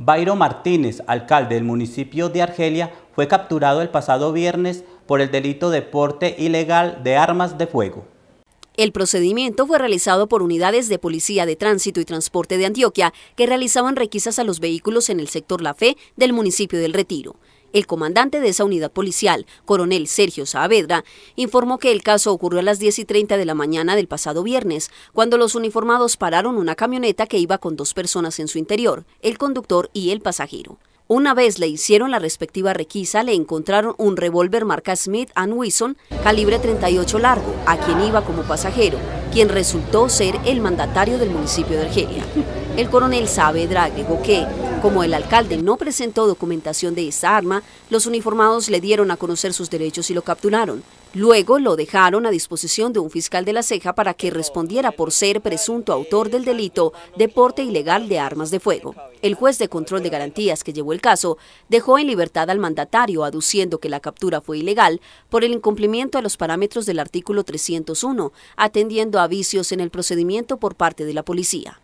Bayro Martínez, alcalde del municipio de Argelia, fue capturado el pasado viernes por el delito de porte ilegal de armas de fuego. El procedimiento fue realizado por unidades de Policía de Tránsito y Transporte de Antioquia que realizaban requisas a los vehículos en el sector La Fe del municipio del Retiro. El comandante de esa unidad policial, coronel Sergio Saavedra, informó que el caso ocurrió a las 10 y 30 de la mañana del pasado viernes, cuando los uniformados pararon una camioneta que iba con dos personas en su interior, el conductor y el pasajero. Una vez le hicieron la respectiva requisa, le encontraron un revólver marca Smith Wesson calibre 38 largo, a quien iba como pasajero, quien resultó ser el mandatario del municipio de Argelia. El coronel Saavedra agregó que como el alcalde no presentó documentación de esa arma, los uniformados le dieron a conocer sus derechos y lo capturaron. Luego lo dejaron a disposición de un fiscal de la ceja para que respondiera por ser presunto autor del delito de porte ilegal de armas de fuego. El juez de control de garantías que llevó el caso dejó en libertad al mandatario aduciendo que la captura fue ilegal por el incumplimiento a los parámetros del artículo 301, atendiendo a vicios en el procedimiento por parte de la policía.